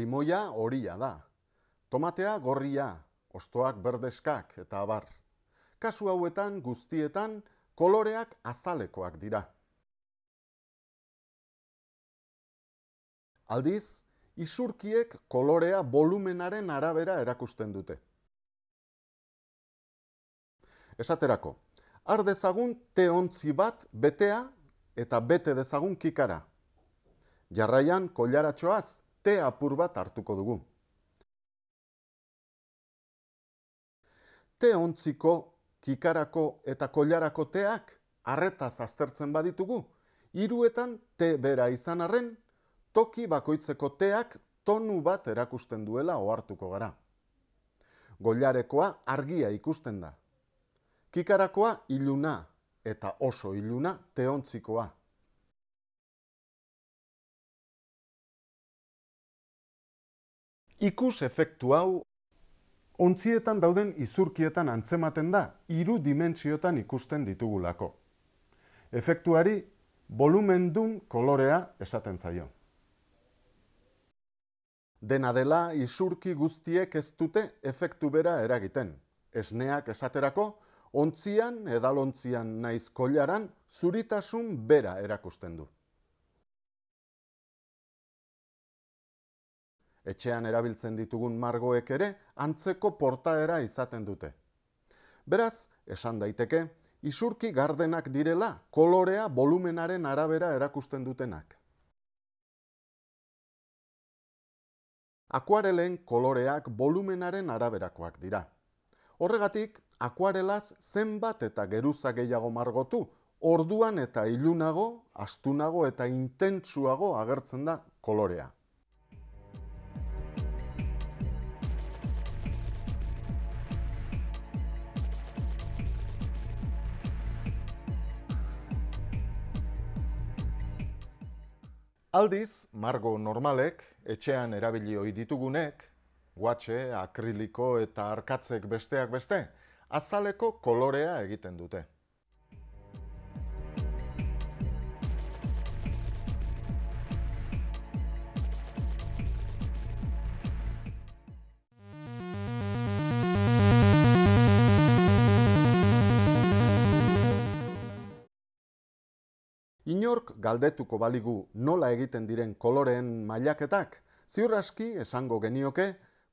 Limoia horia da. Tomatea gorria, ostoak berdeskak eta abar. Kasu hauetan guztietan koloreak azalekoak dira. Aldiz, isurkiek kolorea volumenaren arabera erakusten dute. Esaterako, ar dezagun te bat betea eta bete dezagun kikara. Jarraian kolaratxoaz te apur bat hartuko dugu. Te kikarako eta kolarako teak arretaz aztertzen baditugu. Iruetan te bera izan arren toki bakoitzeko teak tonu bat erakusten duela ohartuko gara. Goliarekoa argia ikusten da. Kikarakoa iluna eta oso iluna teontzikoa. Ikus efektu hau ontzietan dauden izurkietan antzematen da hiru dimentsiotan ikusten ditugulako. Efektuari volumendun kolorea esaten zaio. Dena dela, isurki guztiek ez dute efektu bera eragiten. Esneak esaterako, ontzian, edalontzian naiz zuritasun bera erakusten du. Etxean erabiltzen ditugun margoek ere, antzeko portaera izaten dute. Beraz, esan daiteke, isurki gardenak direla, kolorea volumenaren arabera erakusten dutenak. Akuarelen koloreak volumenaren araberakoak dira. Horregatik, akuarelaz zenbat eta geruza gehiago margotu, orduan eta ilunago, astunago eta intentsuago agertzen da kolorea. Aldiz, margo normalek, etxean erabili ohi ditugunek, guatxe, akriliko eta arkatzek besteak beste, azaleko kolorea egiten dute. Inork galdetuko baligu nola egiten diren koloreen mailaketak, ziurraski esango genioke,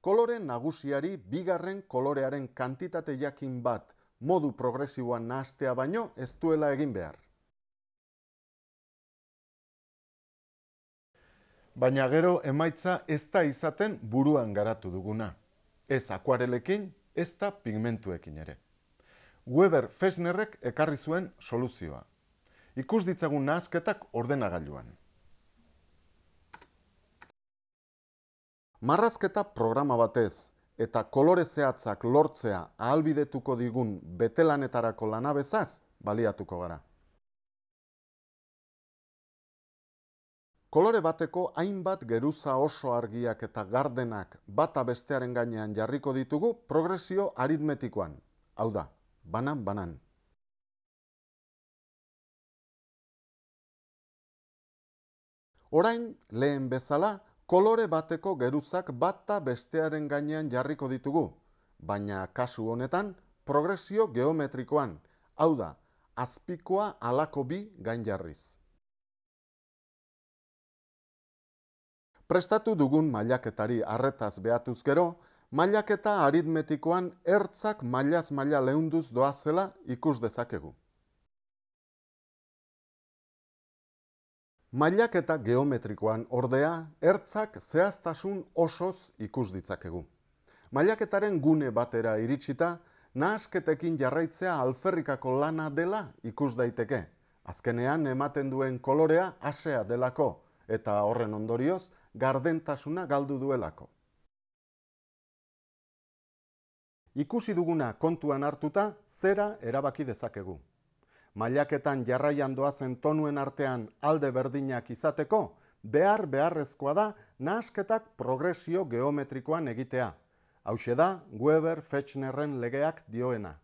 kolore nagusiari bigarren kolorearen kantitate jakin bat modu progresiboan nahaztea baino ez duela egin behar. Baina gero emaitza ez da izaten buruan garatu duguna. Ez akuarelekin, ez da pigmentuekin ere. Weber Fesnerrek ekarri zuen soluzioa ikus ditzagun nahazketak ordenagailuan. Marrazketa programa batez eta kolore zehatzak lortzea ahalbidetuko digun betelanetarako lanabezaz baliatuko gara. Kolore bateko hainbat geruza oso argiak eta gardenak bata bestearen gainean jarriko ditugu progresio aritmetikoan. Hau da, banan-banan. Orain lehen bezala, kolore bateko geruzak bata bestearen gainean jarriko ditugu, baina kasu honetan, progresio geometrikoan, hau da, azpikoa alako bi gain jarriz. Prestatu dugun mailaketari arretaz behatuz gero, mailaketa aritmetikoan ertzak mailaz maila lehunduz doazela ikus dezakegu. Mailaketa geometrikoan ordea, ertzak zehaztasun osoz ikus ditzakegu. Mailaketaren gune batera iritsita, nahasketekin jarraitzea alferrikako lana dela ikus daiteke. Azkenean ematen duen kolorea asea delako eta horren ondorioz gardentasuna galdu duelako. Ikusi duguna kontuan hartuta, zera erabaki dezakegu mailaketan jarraian doazen tonuen artean alde berdinak izateko, behar beharrezkoa da nahasketak progresio geometrikoan egitea. Hau da, Weber-Fechnerren legeak dioena.